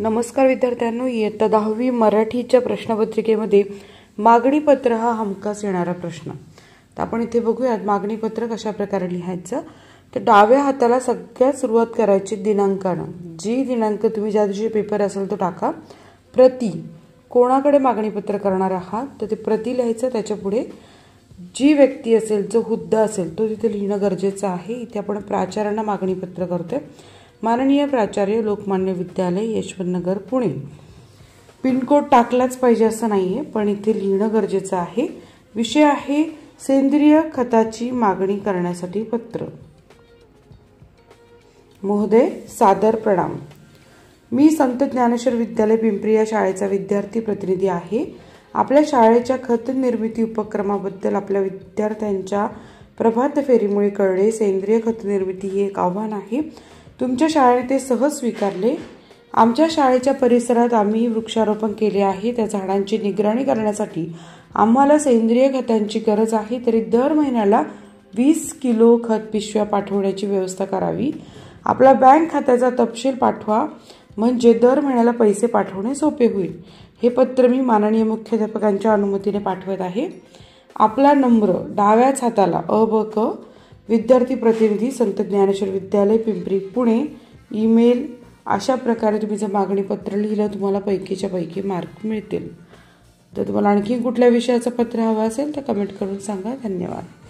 नमस्कार विद्यार्थ्यांनो इयत्ता दहावी मराठीच्या प्रश्नपत्रिकेमध्ये मागणीपत्र हा हमखास येणारा प्रश्न तर आपण इथे बघूयात मागणीपत्र कशा प्रकारे लिहायचं तर डाव्या हाताला सगळ्यात सुरुवात करायची दिनांकानं जी दिनांक तुम्ही ज्या दिवशी पेपर असेल तो टाका प्रति कोणाकडे मागणीपत्र करणार आहात तर ते प्रति लिहायचं त्याच्या पुढे जी व्यक्ती असेल जो हुद्दा असेल तो तिथे लिहिणं गरजेचं आहे इथे आपण प्राचार्यांना मागणीपत्र करतोय माननीय प्राचार्य लोकमान्य विद्यालय यशवंतनगर पुणे पिनकोड टाकलाच पाहिजे असं नाही आहे पण इथे लिहिणं गरजेचं आहे विषय आहे सेंद्रिय खताची मागणी करण्यासाठी पत्र महोदय सादर प्रणाम मी संत ज्ञानेश्वर विद्यालय पिंपरी या शाळेचा विद्यार्थी प्रतिनिधी आहे आपल्या शाळेच्या खत निर्मिती उपक्रमाबद्दल आपल्या विद्यार्थ्यांच्या प्रभात फेरीमुळे कळले सेंद्रिय खत निर्मिती हे एक आव्हान आहे तुमच्या शाळेने ते सहज स्वीकारले आमच्या शाळेच्या परिसरात आम्ही वृक्षारोपण केले आहे त्या झाडांची निगराणी करण्यासाठी आम्हाला सेंद्रिय खतांची गरज आहे तरी दर महिन्याला वीस किलो खत पिशव्या पाठवण्याची व्यवस्था करावी आपला बँक खात्याचा तपशील पाठवा म्हणजे दर महिन्याला पैसे पाठवणे सोपे होईल हे पत्र मी माननीय मुख्याध्यापकांच्या अनुमतीने पाठवत आहे आपला नंबर डाव्याच हाताला अ ब क विद्यार्थी प्रतिनिधी संत ज्ञानेश्वर विद्यालय पिंपरी पुणे ईमेल अशा प्रकारे तुम्ही जर पत्र लिहिलं तुम्हाला पैकीच्या पैकी मार्क मिळतील तर तुम्हाला आणखी कुठल्या विषयाचं पत्र हवं असेल तर कमेंट करून सांगा धन्यवाद